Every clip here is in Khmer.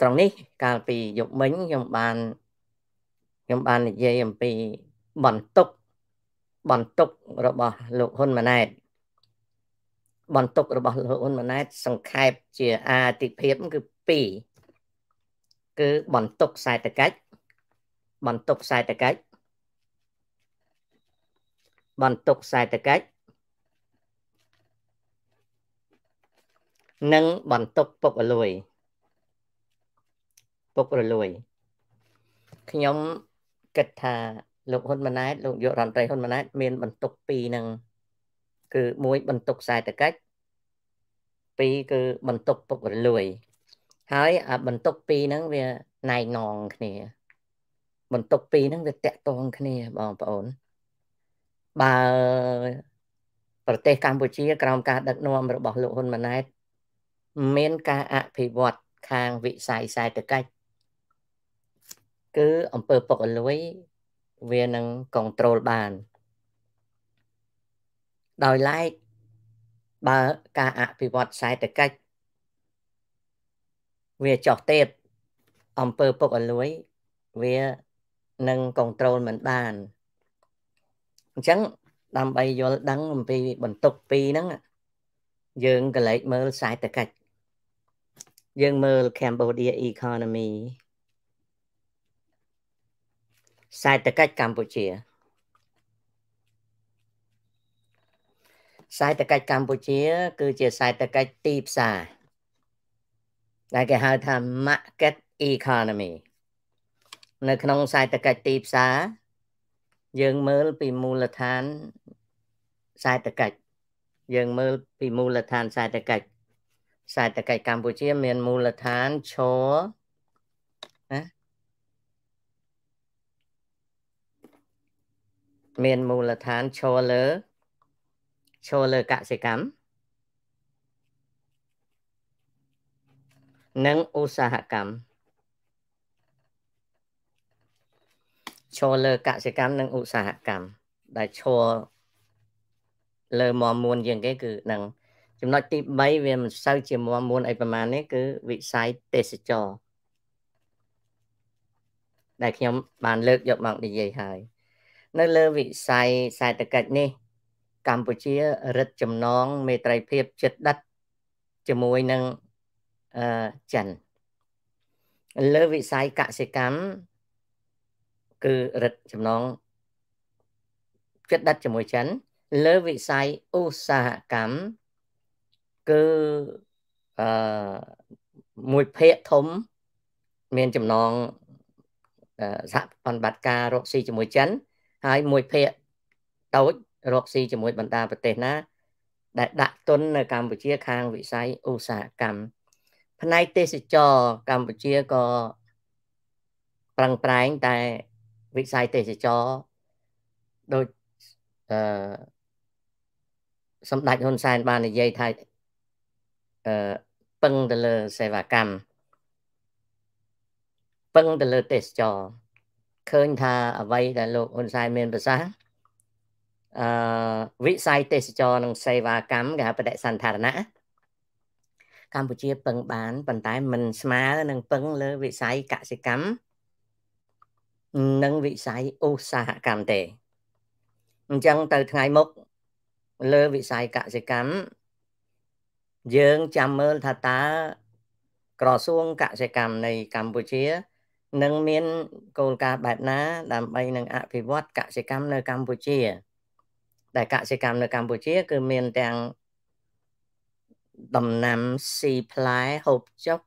ត្រង់នេះកាលពីយប់មិញខ្ញុំបានខ្ញុំបាននិយាយអំពីបន្ទុកបន្ទុករបស់លោកហ៊ុនម៉ាណែតបន្ទុករបស់លោកហ៊ុនម៉ាណែត សង្ខេបជាអាទិភាពគឺ2គឺបន្ទុកសេដ្ឋកិច្ចបន្ទុកសេដ្ឋកិច្ចបន្ទុកសេដ្ឋកិច្ចនិងបន្ទុកពុករលួយពុករលួយខ្ញុំគិតថាលោកហ៊ុនម៉ាណែតលោកយុរដ្ឋមន្ត្រីហ៊ុនម៉ាណែត មានបន្ទុកពីរនឹងគឺមួយបន្ទុកសេដ្ឋកិច្ចពីរគឺបន្ទុកពុករលួយហើយអាបន្ទុកពីរហ្នឹងវាណៃណងគ្នា បន្ទុកពីរហ្នឹងវាតាក់ទងគ្នាបងប្អូនបើប្រទេសកម្ពុជាក្រោមការដឹកនាំរបស់លោកហ៊ុនម៉ាណែតមានការអភិវឌ្ឍខាងវិស័យសេដ្ឋកិច្ចគឺអង្គើពុករលួយវានឹងគនត្រូលបាន ដោយឡែកបើការអភិវឌ្ឍសេដ្ឋកិច្ចវាចោះទៀតអង្គើពុករលួយ វានឹងគនត្រូលមិនបានអញ្ចឹងដើម្បីយល់ដឹងអំពីបន្ទុកពីរហ្នឹងយើងក៏លេចមើលសេដ្ឋកិច្ចយើងមើល Cambodia economy សេដ្ឋកិច្ចកម្ពុជាសេដ្ឋកិច្ចកម្ពុជាគឺជាសេដ្ឋកិច្ចទីផ្សារដែលគេហៅថា market economy នៅក្នុងសេដ្ឋកិច្ចទីផ្សារយើងមើលពីមូលដ្ឋានសេដ្ឋកិច្ចយើងមើលពីមូលដ្ឋានសេដ្ឋកិច្ចសេដ្ឋកិច្ចកម្ពុជាមានមូលដ្ឋានឈរមានមូលដ្ឋានឈរលើឈរលើកសិកម្មនិងឧស្សាហកម្មឈរលើកសិកម្មនិងឧស្សាហកម្មដែលឈរលើមមមួនជាងគេ គឺនឹងចំណុចទី3វាមិនសូវជាមមមួនអីប្រមាណនេះគឺវិស័យទេសចរដែលខ្ញុំបានលើកយកមកនិយាយហើយនៅលើវិស័យសេដ្ឋកិច្ចនេះ កម្ពុជារឹតចំណងមេត្រីភាពចិត្តដិតជាមួយនឹងអឺចិនលើវិស័យកសិកម្មគឺរឹតចំណងចិត្តដិតជាមួយចិន លើវិស័យឧស្សាហកម្មគឺអឺមួយភាគធំ មានចំណងសហប្រតិបត្តិការរកស៊ីជាមួយចិនហើយមួយភាគតូចរកស៊ីជាមួយបណ្ដាប្រទេសណា ដែល ដាក់ទុននៅកម្ពុជាខាងវិស័យឧស្សាហកម្មផ្នែកទេសចរ កម្ពុជាក៏ប្រឹងប្រែងតែវិស័យទេសចរដូចអឺសម្ដេចហ៊ុនសែនបាននិយាយថាអឺពឹងទៅលើសេវាកម្មពឹងទៅលើទេសចរណ៍ឃើញថាអ្វីដែលលោកហ៊ុនសែនមានប្រសាសន៍អឺវិស័យទេសចរនិងសេវាកម្មគេហៅបដិសន្ធារណៈកម្ពុជាពឹងបានប៉ុន្តែมันស្មើនឹងពឹងលើវិស័យកសិកម្មនិងវិស័យឧស្សាហកម្មទេអញ្ចឹងទៅថ្ងៃមុខលើវិស័យកសិកម្មយើងចាំមើលថាតើក្រសួងកសិកម្មនៃកម្ពុជានិងមានគោលការណ៍បែបណា ដើម្បីនឹងអភិវឌ្ឍកសិកម្មនៅកម្ពុជា ដែលកសិកម្មនៅកម្ពុជា គឺមានទាំងដំណាំស៊ីផ្លែហូបចុក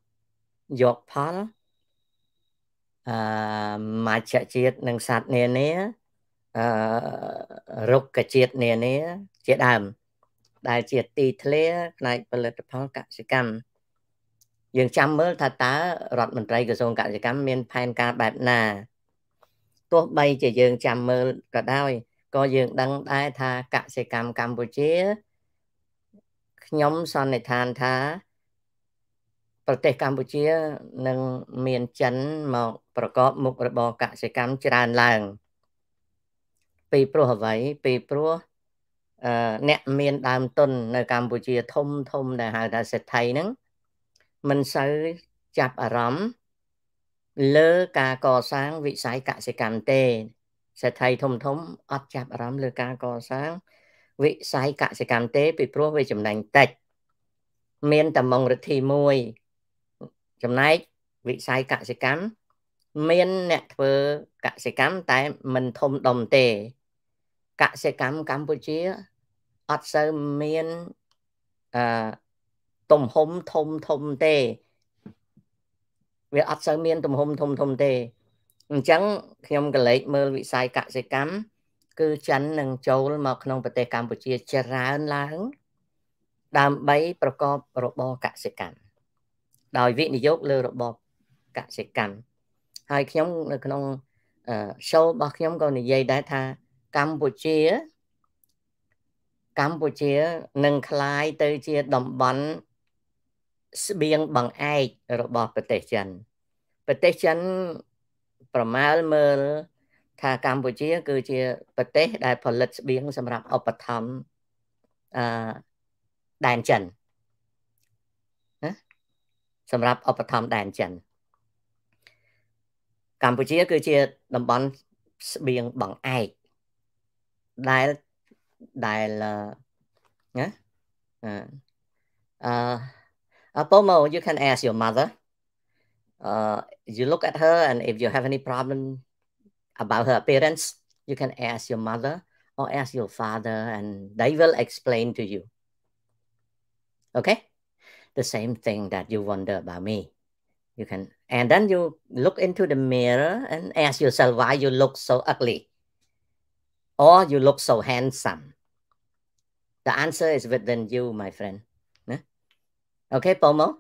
យកផលអឺមច្ឆជាតិនិងសត្វនានាអឺរុក្ខជាតិនានាជាដើមដែលជាទីធ្លាផ្នែកផលិតផលកសិកម្មយើងចាំមើលថាតើរដ្ឋមន្ត្រីក្រសួងកសិកម្មមាន ផែនការបែបណាទោះបីជាយើងចាំមើលក៏ដោយក៏យើងដឹងដែរថាកសិកម្មកម្ពុជាខ្ញុំសន្និដ្ឋានថា ប្រទេសកម្ពុជានឹងមានចិនមកប្រកបមុខរបរកសិកម្មច្រើនឡើង ពីព្រោះអ្វីពីព្រោះអ្នកមានដើមទុននៅកម្ពុជា ធំធំ ដែលហៅថាសេដ្ឋីហ្នឹងមិនសូវចាប់អារម្មណ៍លើការកសាងវិស័យកសិកម្មទេសេដ្ឋីធំធំអត់ចាប់អារម្មណ៍លើការកសាងវិស័យកសិកម្មទេពីព្រោះវាចំណេញតិចមានតែមងរិទ្ធីមួយ ចំណែកវិស័យកសិកម្មមានអ្នកធ្វើកសិកម្មតែមិនធំដុំទេកសិកម្មកម្ពុជាអត់សូវមានអឺទំហំធំធំទេវាអត់សូវមានទំហំធំធំទេអញ្ចឹងខ្ញុំក៏លេចមើលវិស័យកសិកម្មគឺចិននឹងចូលមកក្នុងប្រទេសកម្ពុជា ច្រើនឡើង ដើម្បីប្រកបរបរកសិកម្មដោយវិនិយោគលើរបបកសិកម្មហើយខ្ញុំនៅក្នុង show របស់ខ្ញុំក៏និយាយដែរថាកម្ពុជាកម្ពុជានឹងคล้ายទៅជាតំបន់ស្បៀងបង្អែករបស់ប្រទេសចិនប្រទេសចិនប្រមាលមើលថាកម្ពុជា គឺជាប្រទេសដែលផលិតស្បៀងសម្រាប់ឧបត្ថម្ភអឺដែនចិនណាសម្រាប់ឧបត្ថម្ភដែនចិន កម្ពុជាគឺជាតំបន់ស្បៀងបង្អែកដែលដែលណាអឺ Uh, Pomo, you can ask your mother. Uh, you look at her, and if you have any problem about her appearance, you can ask your mother or ask your father, and they will explain to you. Okay? The same thing that you wonder about me. You can, and then you look into the mirror and ask yourself why you look so ugly or you look so handsome. The answer is within you, my friend. អូខេបងមក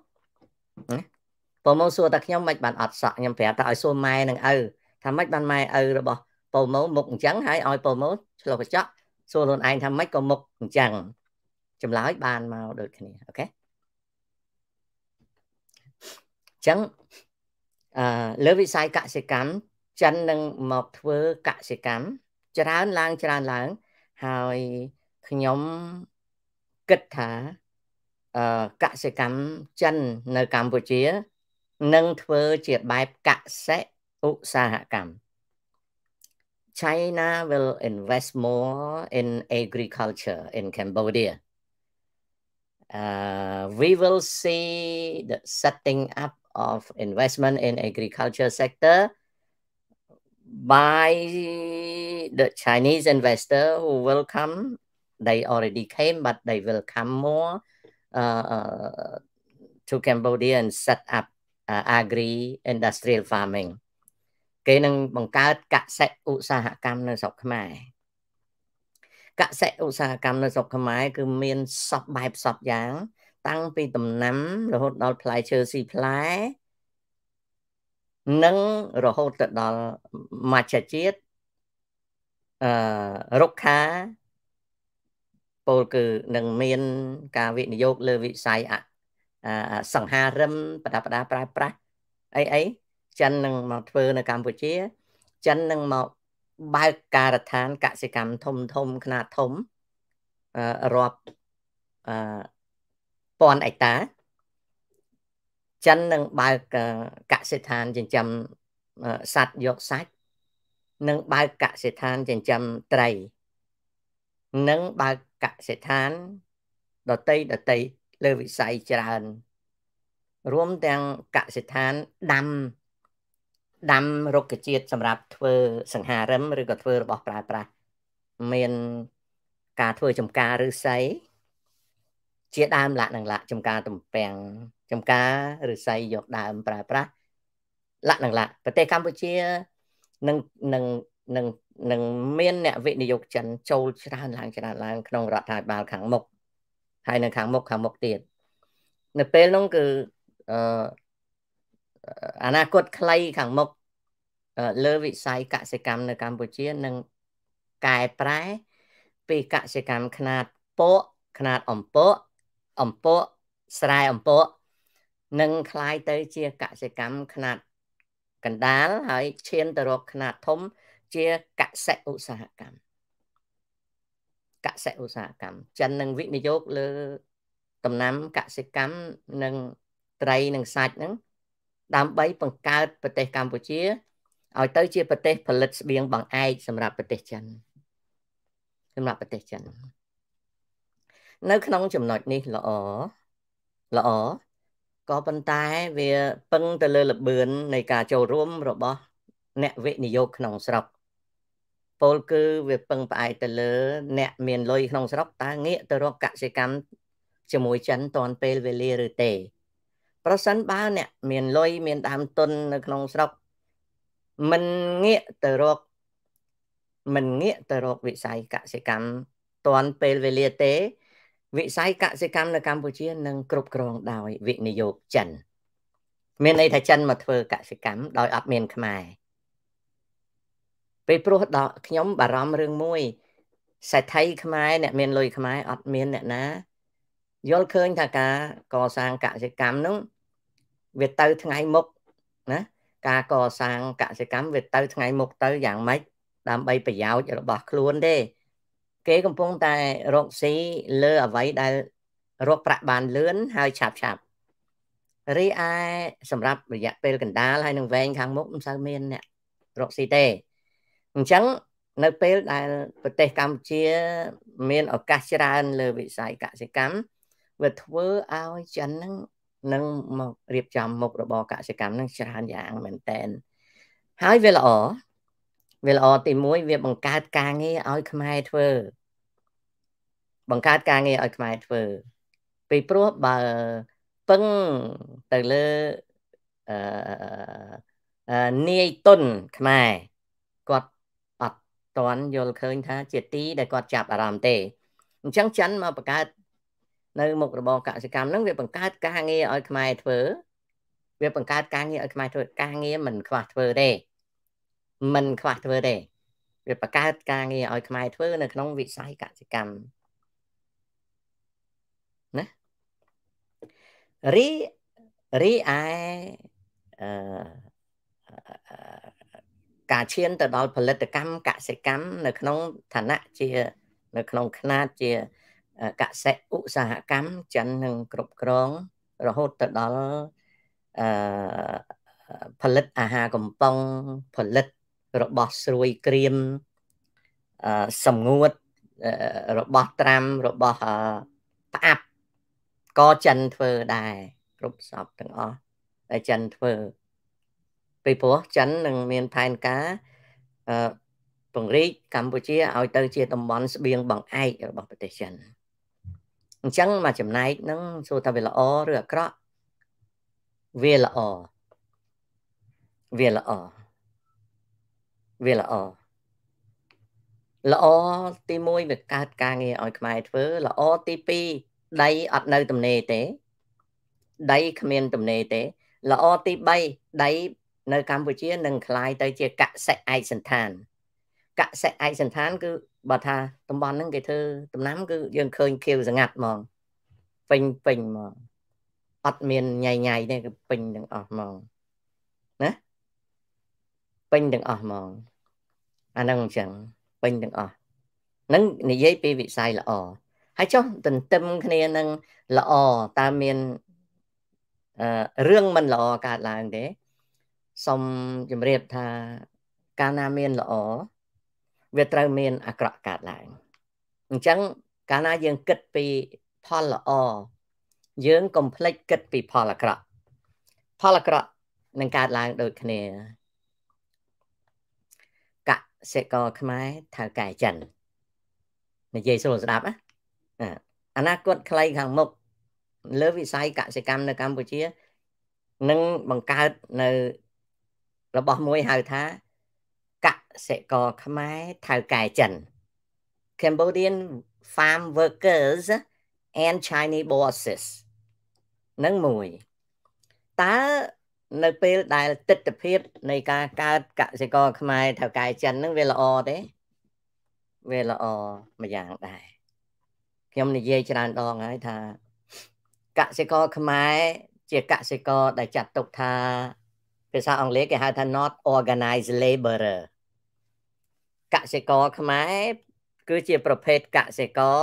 បងមកសួរតែខ្ញុំមិនបានអត់សក់ខ្ញុំប្រាប់ថាឲ្យសួរម៉ែនឹងឪថាម៉េចបានម៉ែឪរបស់បងមកមុខអញ្ចឹងហើយឲ្យបងមកឆ្លុះកញ្ចក់សួរខ្លួនឯងថាម៉េចក៏មុខអញ្ចឹងចម្លើយបានមកដូចគ្នាអូខេអញ្ចឹងអឺលើវិស័យកសិកម្មចិននឹងមកធ្វើកសិកម្មច្រើនឡើងច្រើនឡើងហើយខ្ញុំគិតថាកសិកម្មចិននៅកម្ពុជានឹងធ្វើជាបែបកសិឧស្សាហកម្ម China will invest more in agriculture in Cambodia. Uh, we will see the setting up of investment in agriculture sector by the Chinese investor who will come. They already came, but they will come more uh, to Cambodia and set up uh, agri industrial farming គេនឹងបង្កើតកសិឧស្សាហកម្មនៅស្រុកខ្មែរកសិឧស្សាហកម្មនៅស្រុកខ្មែរគឺមានសពបែបសពយ៉ាងតាំងពីដំណាំរហូតដល់ផ្លែឈើស៊ីផ្លែនិងរហូតទៅដល់មច្ឆជាតិអឺរុក្ខាពោលគឺនឹងមានការវិនិយោគលើវិស័យសង្ហារឹមបដាបដាប្រើប្រាស់អីអីចិននឹងមកធ្វើនៅកម្ពុជា ចិននឹងមកបើកការដ្ឋានកសិកម្មធំធំខ្នាតធំរាប់ពាន់អេកតា ចិននឹងបើកកសិដ្ឋានចិញ្ចឹមសត្វយកសាច់និងបើកកសិដ្ឋានចិញ្ចឹមត្រីនិងបើកកសិដ្ឋានដតីដតីលើវិស័យច្រើន រួមទាំងកសិដ្ឋានដាំដាំរុក្ខជាតិសម្រាប់ធ្វើសង្ហារឹមឬក៏ធ្វើរបស់ប្រើប្រាស់មានការធ្វើចំការឬស្សីជាដើមលក្ខនឹងលក្ខចំការទំពាំងចំការឬស្សីយកដើមប្រើប្រាស់លក្ខនឹងលក្ខប្រទេសកម្ពុជានឹងនឹងនឹងនឹងមានអ្នកវិនិយោគចិនចូលច្រើនឡើងច្រើនឡើងក្នុងរដ្ឋាភិបាល ខាងមុខហើយនៅ ខាងមុខខាងមុខទៀតនៅពេលនោះគឺអឺអនាគតខ្លីខាងមុខលើវិស័យកសិកម្មនៅកម្ពុជានឹងកែប្រែ ពីកសិកម្មຂະຫນាតពកຂະຫນាតអំពកអំពកស្រែអំពកនឹងคล้ายទៅជាកសិកម្មຂະຫນាតកណ្ដាលហើយឈានទៅរកຂະຫນាតធំជាកសិឧស្សាហកម្មកសិឧស្សាហកម្មចិននឹងវិនិយោគលើដំណាំកសិកម្មនិងត្រីនិងសាច់ហ្នឹង ដើម្បីបង្កើតប្រទេសកម្ពុជាឲ្យទៅជាប្រទេស ផលិតស្បៀងបង្អែកសម្រាប់ប្រទេសចិនសម្រាប់ប្រទេសចិននៅក្នុងចំណុចនេះល្អល្អក៏ប៉ុន្តែវាពឹងទៅលើលបឿននៃការចូលរួមរបស់ អ្នកវិនិយោគក្នុងស្រុកពលគឺវាពឹងផ្អែកទៅលើអ្នកមានលុយក្នុងស្រុកតើងាកទៅរកកសិកម្មជាមួយចិនតាន់ពេលវេលាឬទេប្រសិនបើអ្នកមានលុយមានដើមទុននៅក្នុងស្រុកមិនងាកទៅរកមិនងាកទៅរកវិស័យកសិកម្មតាន់ពេលវេលាទេវិស័យកសិកម្មនៅកម្ពុជានឹងគ្រប់គ្រងដោយវិនិយោគចិនមានន័យថាចិនមកធ្វើកសិកម្មដោយអត់មានខ្មែរពេលព្រោះដល់ខ្ញុំ បារម្ភរឿងមួយសេដ្ឋីខ្មែរអ្នកមានលុយខ្មែរអត់មានអ្នកណាយល់ឃើញថាការកសាងកសិកម្មនោះវាទៅថ្ងៃមុខណាការកសាងកសិកម្មវាទៅថ្ងៃមុខទៅយ៉ាងម៉េចដើម្បីប្រយោជន៍របស់ខ្លួនទេគេកំពុងតែរកស៊ីលើអ្វីដែលរកប្រាក់បានលឿនហើយឆាប់ឆាប់រីឯសម្រាប់រយៈពេលកណ្ដាលហើយនឹងវែងខាងមុខមិនសូវមានអ្នករកស៊ីទេអញ្ចឹងនៅពេលដែលប្រទេសកម្ពុជា មានឱកាសច្រើនលើវិស័យកសិកម្មវាធ្វើឲ្យចិនហ្នឹងនឹងមករៀបចំមុខរបរកសិកម្មហ្នឹងច្រើនយ៉ាងមែនតែនហើយវាល្អវាល្អទី1វាបង្កើតការងារឲ្យខ្មែរធ្វើបង្កើតការងារឲ្យខ្មែរធ្វើ ពីព្រោះបើពឹងទៅលើអឺនាយតុនខ្មែរគាត់តាន់យល់ឃើញថាជាទីដែលគាត់ចាប់អារម្មណ៍ទេអញ្ចឹងចិនមកបង្កើតនៅមុខរបរកសិកម្មហ្នឹងវាបង្កើតការងារឲ្យខ្មែរធ្វើវាបង្កើតការងារឲ្យខ្មែរធ្វើ ការងារមិនខ្វះធ្វើទេមិនខ្វះធ្វើទេវាបង្កើតការងារឲ្យខ្មែរធ្វើនៅក្នុងវិស័យកសិកម្មណារីរីឯអឺការឈានទៅដល់ផលិតកម្មកសិកម្មនៅក្នុងឋានៈជា នៅក្នុងຂណាតជាកសិឧស្សាហកម្មចិននឹងគ្រប់គ្រងរហូតទៅដល់អឺផលិតអាហារកំប៉ុងផលិតរបស់ស្រួយក្រៀមអឺសម្ងួត របស់ត្រាំរបស់ផ្អាប់ក៏ចិនធ្វើដែរគ្រប់សពទាំងអស់ដែលចិនធ្វើពីព្រោះចិននឹងមានផែនការអឺពង្រីកកម្ពុជាឲ្យទៅជា តំបន់ ស្បៀងបង្អែករបស់ប្រទេសចិនអញ្ចឹងមកចំណែកហ្នឹងសួរថាវាល្អឬអាក្រក់វាល្អវាល្អវាល្អល្អទី1វាកើតការងារឲ្យខ្មែរធ្វើល្អទី2ដីអត់នៅ ទំនេរទេ ដីគ្មាន ទំនេរទេល្អទី3ដីនៅកម្ពុជានឹងคล้ายទៅ ជាកសិឯកសន្តានកសិឯកសន្តាន គឺបើថា តំបន់ហ្នឹងគេធ្វើដំណាំ គឺយើងឃើញខៀវសង្កាត់ហ្មងពេញពេញហ្មងអត់មានញ៉ៃញ៉ៃទេគឺពេញទាំងអស់ហ្មងណាពេញទាំងអស់ហ្មងអាហ្នឹងអញ្ចឹងពេញទាំងអស់នឹងនិយាយពីវិស័យល្អហើយចុះទន្ទឹមគ្នានឹងល្អតើមានអឺរឿងមិនល្អកើតឡើងទេសូមជម្រាបថា កាលណាមានល្អវាត្រូវមានអាក្រក់កើតឡើងអញ្ចឹងកាលណាយើងគិតពីផលល្អយើងកុំភ្លេចគិតពីផលអាក្រក់ផលអាក្រក់នឹងកើតឡើងដូចគ្នាកសិករខ្មែរថៅកែចិននិយាយស្រួលស្ដាប់ណាអនាគតខ្លីខាងមុខលើវិស័យកសិកម្មនៅកម្ពុជានឹងបង្កើតនៅរបស់មួយហៅថាកសិករខ្មែរថៅកែចិន Cambodian farm workers and Chinese bosses នឹងមួយតើនៅពេលដែលទិដ្ឋភាពនៃការកើតកសិករខ្មែរថៅកែចិននឹងវាល្អទេ វាល្អម្យ៉ាងដែរខ្ញុំនិយាយច្រើនដងហើយថាកសិករខ្មែរជាកសិករដែលចាត់ទុកថាភាសាអង់គ្លេសគេហៅថា not organized laborer កសិករខ្មែរគឺជាប្រភេទកសិករ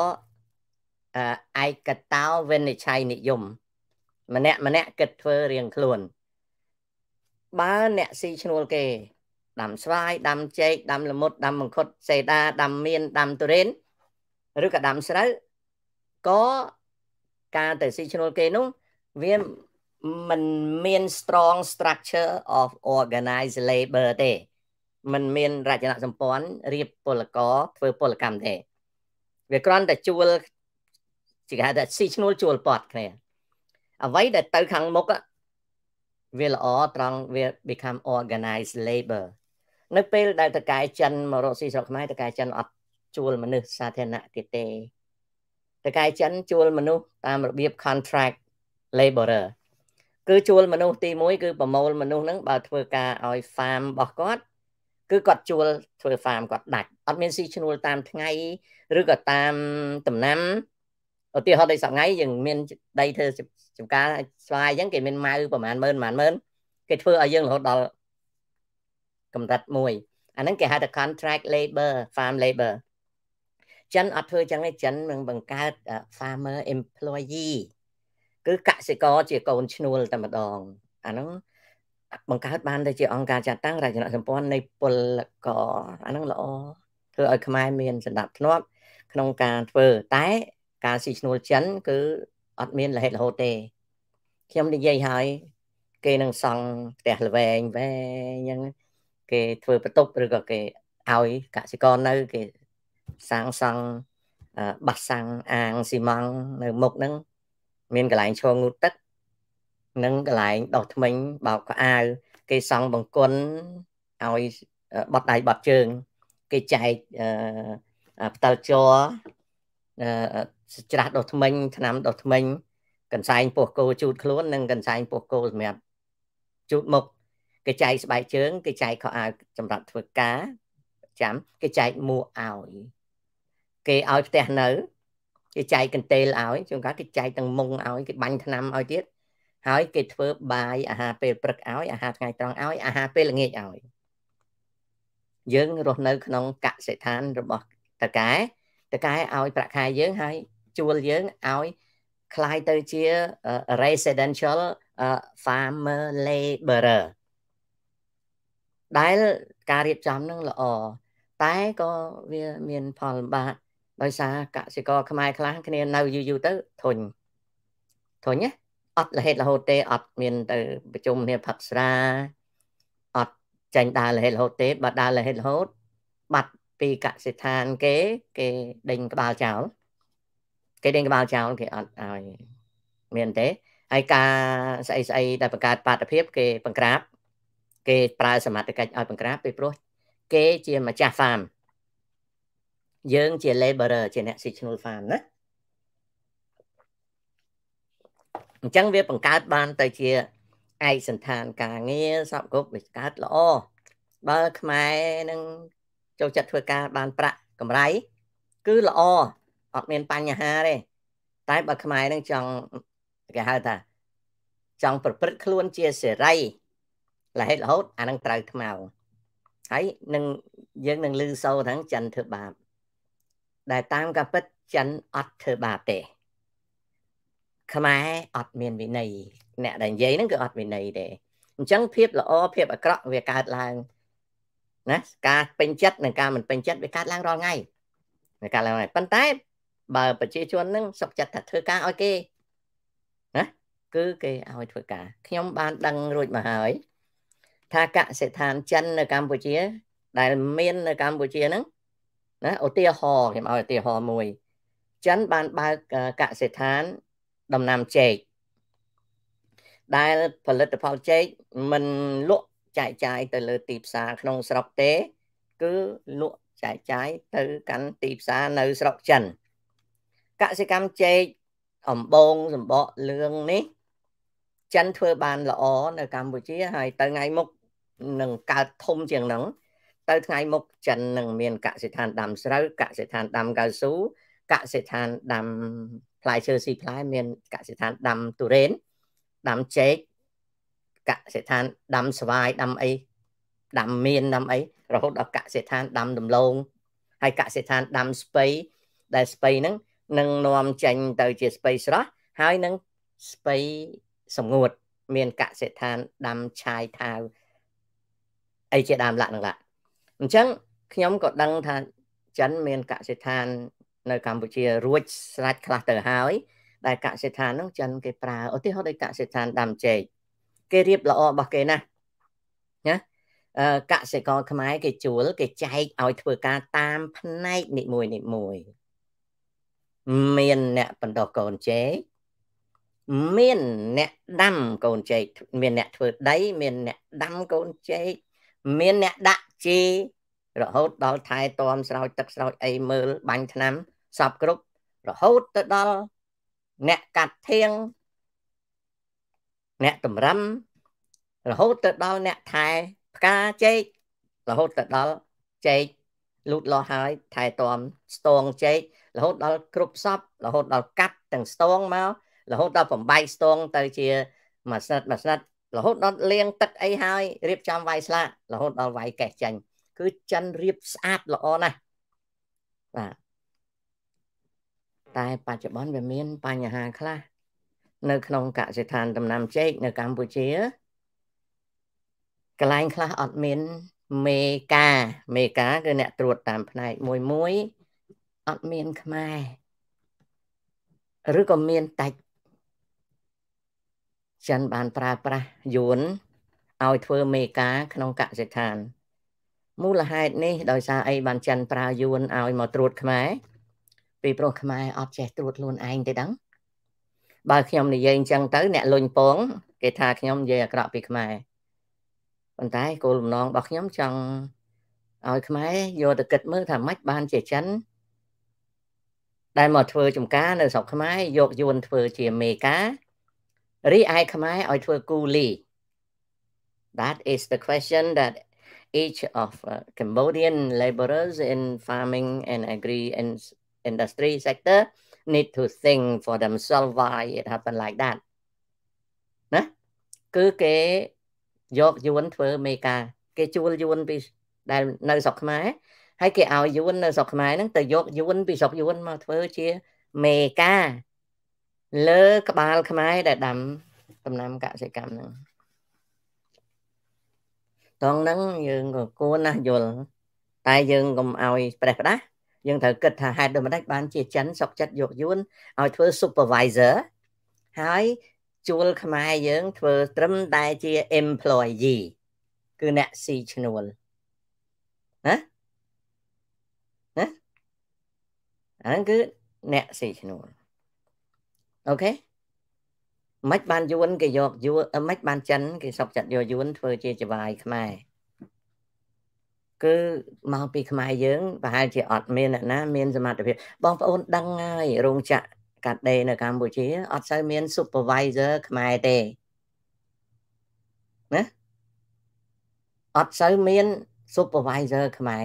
អឯកតោវិនិច្ឆ័យនិយមម្នាក់ម្នាក់គិតធ្វើរៀងខ្លួនបើអ្នកស៊ីឈ្នួលគេដាំស្វាយដាំចេក ដាំល្មុតដាំមង្ឃុត សេដាដាំមៀនដាំទុរេនឬក៏ដាំស្រូវក៏ការទៅស៊ីឈ្នួលគេនោះវាมันមាន strong structure of organized labor ទេมันមានរចនាសម្ព័ន្ធរៀបពលករធ្វើពលកម្មទេវាគ្រាន់តែជួលគេហៅថាស៊ីឈ្នួលជួលពត់គ្នាអ្វីដែលទៅខាងមុខវាល្អត្រង់វា become organized labor នៅពេលដែលតកែចិនមករកស៊ីស្រុកខ្មែរតកែចិនអត់ជួលមនុស្សសាធារណៈទៀតទេតកែចិនជួលមនុស្សតាមរបៀប contract laborer គឺជួលមនុស្សទី1គឺប្រមូលមនុស្សហ្នឹងបើធ្វើការឲ្យ farm របស់គាត់គឺគាត់ជួលធ្វើ farm គាត់ដាច់អត់មានស៊ីឈ្នួលតាម ថ្ងៃ ឬក៏តាមតំណាំឧទាហរណ៍ដូចសប្ងៃយើងមានដីធ្វើចំការស្វាយអញ្ចឹងគេមានម៉ៅប្រហែលម៉ឺនប្រហែលម៉ឺនគេធ្វើឲ្យយើងរហូតដល់កម្រិតមួយអាហ្នឹងគេហៅថា contract labor farm labor ចិនអត់ធ្វើចឹងទេចិននឹងបង្កើត farmer employee គឺកសិករជាកូនឈ្នួលតែម្ដងអាហ្នឹងបង្កើតបានទៅជាអង្គការចាត់តាំងរចនាសម្ព័ន្ធនៃពលកអាហ្នឹងល្អធ្វើឲ្យខ្មែរមានសណ្ដាប់ធ្នាប់ក្នុងការធ្វើតែការស៊ីឈ្នួលចិនគឺអត់មានលហេតុរហូតទេខ្ញុំនិយាយហើយគេនឹងសង់ផ្ទះល្វែងវែងអញ្ចឹងគេធ្វើបន្ទប់ឬក៏គេឲ្យកសិករនៅ គេសាងសង់បាសសាំងអាងស៊ីម៉ង់នៅមុខហ្នឹងមានកន្លែងឈរងូតទឹកនិងកន្លែងដោះធ្មេញបោកក្អាវគេសង់បង្គន់ឲ្យបត់ដៃបត់ជើងគេចែកផ្ទាល់ជောច្រាស់ដោះធ្មេញឆ្នាំដោះធ្មេញកន្សែងពោះគោជូតខ្លួននិងកន្សែងពោះគោសម្រាប់ជូតមុខគេចែកស្បែកជើង គេចែកខោអាវសម្រាប់ធ្វើការចាំ គេចែកមួកឲ្យគេឲ្យផ្ទះនៅគេចែកកន្ទេលឲ្យជួនកាលគេចែកទាំងមុងឲ្យគេបាញ់ថ្នាំឲ្យទៀតហើយគេធ្វើបាយអាហារពេលព្រឹកឲ្យអាហារថ្ងៃត្រង់ឲ្យអាហារពេលល្ងាចឲ្យយើងរស់នៅ ក្នុងកសិដ្ឋានរបស់តកែតកែឲ្យប្រាក់ខែយើងហើយជួលយើងឲ្យคล้ายទៅជា residential farmer laborer ដែលការរៀបចំនឹងល្អតែក៏វាមានផលលំបាកដោយសារកសិករខ្មែរខ្លះគ្នានៅយូរយូរទៅធុញធុញណាអត់រហេតរហូតទេអត់មាន ទៅ ប្រជុំគ្នាផឹកស្រាអត់ចាញ់ដើររហេតរហូតទេបើដើររហេតរហូត បាត់ពីកសិដ្ឋានគេ គេដេញក្បាលចោលគេដេញក្បាលចោលគេអត់ឲ្យមានទេហើយការស្អីស្អីដែលបង្កើតបាតុភិបគេបង្ក្រាប គេប្រើសមត្ថកិច្ចឲ្យបង្ក្រាបពីព្រោះគេជាម្ចាស់ហ្វាមយើងជា laborer ជាអ្នកស៊ីឈ្នួល farm ណាអញ្ចឹងវាបង្កើតបានទៅជាឯកសន្តានការងារសពគ្រប់វាកើតល្អបើខ្មែរនឹងចូលចិត្តធ្វើការបានប្រាក់កម្រៃគឺល្អអត់មានបញ្ហាទេតែបើខ្មែរនឹងចង់គេហៅថាចង់ប្រព្រឹត្តខ្លួនជាសេរីរហេតរហូត អានឹងត្រូវថ្មោងហើយនឹងយើងនឹងលឺសូរហ្នឹងចិនធ្វើបាបដែលតាមការពិតចិនអត់ធ្វើបាបទេ ខ្មែរអត់មានវិន័យអ្នកដែលនិយាយហ្នឹងគឺអត់វិន័យទេអញ្ចឹងភាពល្អភាពអាក្រក់វាកើតឡើងណាការពេញចិត្តនិងការមិនពេញចិត្តវាកើតឡើងរាល់ថ្ងៃវាកើតឡើងហើយប៉ុន្តែបើ ប្រជាជនហ្នឹងសុខចិត្តថាធ្វើការឲ្យគេណាគឺគេឲ្យធ្វើការ ខ្ញុំបានដឹងរួចមកហើយថាកសិដ្ឋានចិននៅកម្ពុជា ដែលមាននៅកម្ពុជាហ្នឹងណាឧទាហរណ៍ខ្ញុំឲ្យឧទាហរណ៍មួយ ចិនបានបើកកសិដ្ឋានដំណាំចេកដែលផលិតផលចេកមិនលក់ចែកចាយទៅលើទីផ្សារក្នុងស្រុកទេ គឺលក់ចែកចាយទៅកាន់ទីផ្សារនៅស្រុកចិនកសិកម្មចេកអំបងសម្បកលឿងនេះ ចិនធ្វើបានល្អនៅ កម្ពុជាហើយទៅថ្ងៃមុខនឹងកើតធំជាងហ្នឹងទៅថ្ងៃមុខចិននឹងមានកសិដ្ឋានដាំស្រូវកសិដ្ឋានដាំកៅស៊ូកសិដ្ឋានដាំផ្លែឈើស៊ីផ្លែមានកសិដ្ឋានដាំទុរេនដាំចេកកសិដ្ឋានដាំស្វាយដាំអីដាំមៀនដាំអីរហូតដល់កសិដ្ឋានដាំដំឡូងហើយកសិដ្ឋានដាំស្ពៃដែលស្ពៃហ្នឹងនឹងនាំចេញទៅជាស្ពៃស្រស់ហើយនឹងស្ពៃសម្ងួតមានកសិដ្ឋានដាំឆាយថាវអីជាដើមលក្ខណៈអញ្ចឹងខ្ញុំក៏ដឹងថាចិនមានកសិដ្ឋាននៅកម្ពុជារួចស្រេចខ្លះទៅហើយដែលកសិដ្ឋាននោះចិនគេប្រើឧទាហរណ៍ដូចកសិដ្ឋានដាំចេកគេរៀបល្អរបស់គេណាណាកសិករខ្មែរគេជួលគេចែកឲ្យធ្វើការតាមផ្នែកនីមួយនីមួយ មានអ្នកបណ្ដោះកូនចេកមានអ្នកដាំកូនចេកមានអ្នកធ្វើដី មានអ្នកដាំកូនចេកមានអ្នកដាក់ជីរហូតដល់ថែទាំស្រោចទឹកស្រោចអីមើលបាញ់ថ្នាំសពគ្រប់រហូតទៅដល់អ្នកកាត់ធៀងអ្នកតម្រឹមរហូតទៅដល់អ្នកថែផ្កាចេករហូតទៅដល់ចេកលូតលាស់ហើយថែទាំស្ទងចេករហូតដល់គ្រប់សពរហូតដល់កាត់ទាំងស្ទងមករហូតដល់បំបែកស្ទងទៅជាមួយស្និតមួយស្និតរហូតដល់លាងទឹកអីហើយរៀបចំវាយស្លាករហូតដល់វាយកេះចាញ់គឺចិនរៀបស្អាតល្អណាស់បាទតែបច្ចុប្បន្នវាមានបញ្ហាខ្លះនៅក្នុងកសិដ្ឋានដំណាំចេកនៅកម្ពុជាកន្លែងខ្លះអត់មានមេកាមេកាគឺអ្នកត្រួតតាមផ្នែកមួយមួយអត់មានខ្មែរឬក៏មានតែចិនបានប្រើប្រាស់យួនឲ្យធ្វើមេការក្នុងកសិដ្ឋានមូលហេតុនេះដោយសារអីបានចិនប្រើយួនឲ្យមកត្រួតខ្មែរពីព្រោះខ្មែរអត់ចេះត្រួតខ្លួនឯងទេដឹង បើ ខ្ញុំនិយាយអញ្ចឹងទៅ អ្នកលុញពង គេថាខ្ញុំនិយាយអាក្រក់ពីខ្មែរប៉ុន្តែគោលបំណងរបស់ខ្ញុំចង់ឲ្យខ្មែរយកទៅគិតមើលថាម៉េចបានជាចិនដែលមកធ្វើចំការនៅស្រុកខ្មែរយកយួនធ្វើជាមេការរីឯខ្មែរឲ្យធ្វើគូលី That is the question that each of uh, Cambodian laborers in farming and agri and industry sector need to think for themselves why it happened like that ណាគឺគេយកយួនធ្វើមេការ គេជួលយួនពីដែលនៅស្រុកខ្មែរហើយគេឲ្យយួននៅស្រុកខ្មែរហ្នឹងទៅយកយួនពីស្រុកយួនមកធ្វើជាមេការលើ ក្បាលខ្មែរដែលដាំដំណាំកសិកម្មហ្នឹងត្រង់ហ្នឹងយើងក៏គួរណាស់យល់តែយើងកុំឲ្យប្រេះផ្ដាស់យើងត្រូវគិតថាហេតុដូចម្ដេចបានជាចិនសុកចិត្តយកយួនឲ្យធ្វើ supervisor ហើយជួលខ្មែរយើងធ្វើត្រឹមតែជា employee គឺអ្នកស៊ីឈ្នួលណាណាអាហ្នឹងគឺអ្នកស៊ីឈ្នួលអូខេមិនបានយួនគេយកយួនមិនបានចិន គេសុកចាត់យកយួនធ្វើជាចវាយខ្មែរគឺមកពីខ្មែរយើងប្រហែលជា អត់មានអ្នកណា មានសមត្ថភាពបងប្អូនដឹងហើយរោងចក្រកាត់ដេរនៅកម្ពុជាអត់សូវមាន supervisor ខ្មែរទេណាអត់សូវមាន supervisor ខ្មែរ